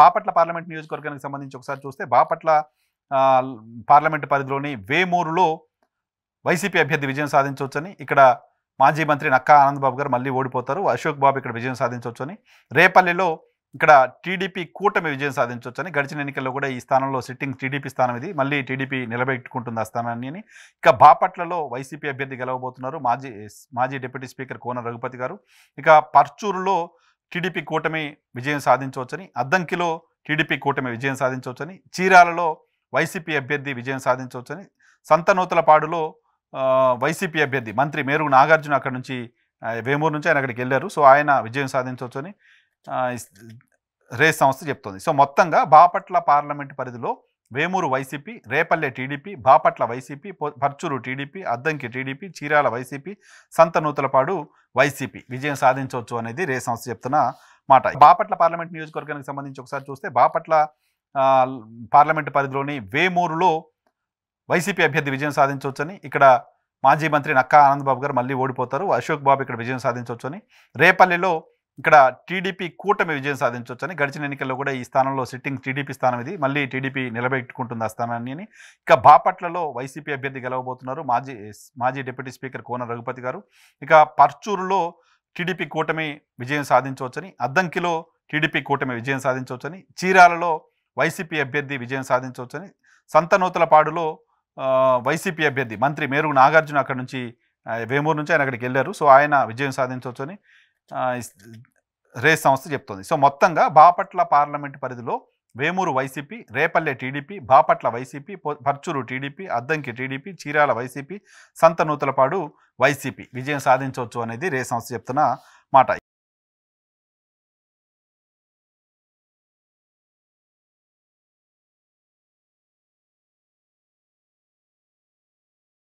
Bapatla parliament నియోజకవర్గానికి సంబంధించి ఒకసారి చూస్తే బాపట్ల పార్లమెంటు పరిధిలోని వేమూరులో వైసీపీ అభ్యర్థి విజయం సాధించవచ్చని ఇక్కడ మాజీ మంత్రి నక్కా ఆనందబాబు గారు మళ్ళీ ఓడిపోతారు అశోక్ బాబు ఇక్కడ విజయం సాధించవచ్చని రేపల్లిలో ఇక్కడ టీడీపీ కూటమి విజయం సాధించవచ్చని గడిచిన ఎన్నికల్లో కూడా ఈ స్థానంలో సిట్టింగ్ టీడీపీ స్థానం ఇది మళ్ళీ టీడీపీ నిలబెట్టుకుంటుంది ఆ స్థానాన్ని అని ఇక బాపట్లలో వైసీపీ అభ్యర్థి గెలవబోతున్నారు మాజీ మాజీ డిప్యూటీ స్పీకర్ కోన రఘుపతి గారు ఇక పర్చూరులో టీడీపీ కూటమి విజయం సాధించవచ్చని అద్దంకిలో టీడీపీ కూటమి విజయం సాధించవచ్చని చీరాలలో వైసీపీ అభ్యర్థి విజయం సాధించవచ్చని సంతనూతలపాడులో వైసీపీ అభ్యర్థి మంత్రి మేరుగు నాగార్జున అక్కడ నుంచి వేమూరు నుంచి ఆయన అక్కడికి వెళ్ళారు సో ఆయన విజయం సాధించవచ్చని రేస్ సంస్థ చెప్తోంది సో మొత్తంగా బాపట్ల పార్లమెంట్ పరిధిలో Vemuru YCP Repalle TDP Bapatla YCP Parchur TDP Addanki TDP Chirala YCP Santhanuthalapadu YCP విజయం సాధించవచ్చు అనేది రే సంస్థ చెప్తున్న మాట బాపట్ల పార్లమెంట్ నియోజకవర్గానికి సంబంధించి ఒకసారి చూస్తే బాపట్ల పార్లమెంటు పరిధిలోని వేమూరులో వైసీపీ అభ్యర్థి విజయం సాధించవచ్చని ఇక్కడ మాజీ మంత్రి నక్కా ఆనందబాబు గారు మళ్ళీ ఓడిపోతారు అశోక్ బాబు ఇక్కడ విజయం సాధించవచ్చని రేపల్లిలో ఇక్కడ టీడీపీ కూటమి విజయం సాధించవచ్చని గడిచిన ఎన్నికల్లో కూడా ఈ స్థానంలో సిట్టింగ్ టీడీపీ స్థానం ఇది మళ్ళీ టీడీపీ నిలబెట్టుకుంటుంది ఆ స్థానాన్ని అని ఇక బాపట్లలో వైసీపీ అభ్యర్థి గెలవబోతున్నారు మాజీ మాజీ డిప్యూటీ స్పీకర్ కోన రఘుపతి గారు ఇక పర్చూరులో టీడీపీ కూటమి విజయం సాధించవచ్చని అద్దంకిలో టీడీపీ కూటమి విజయం సాధించవచ్చని చీరాలలో వైసీపీ అభ్యర్థి విజయం సాధించవచ్చని సంతనూతలపాడులో వైసీపీ అభ్యర్థి మంత్రి మేరుగు నాగార్జున అక్కడ నుంచి వేమూరు నుంచి ఆయన అక్కడికి వెళ్ళారు సో ఆయన విజయం సాధించవచ్చని రేస్ సంస్థ చెప్తోంది సో మొత్తంగా బాపట్ల పార్లమెంటు పరిధిలో Vemuru YCP Repalle TDP Bapatla YCP Parchur TDP Addanki TDP Chirala YCP Santhanuthalapadu YCP విజయం సాధించవచ్చు అనేది రే సంస్థ చెప్తున్న మాట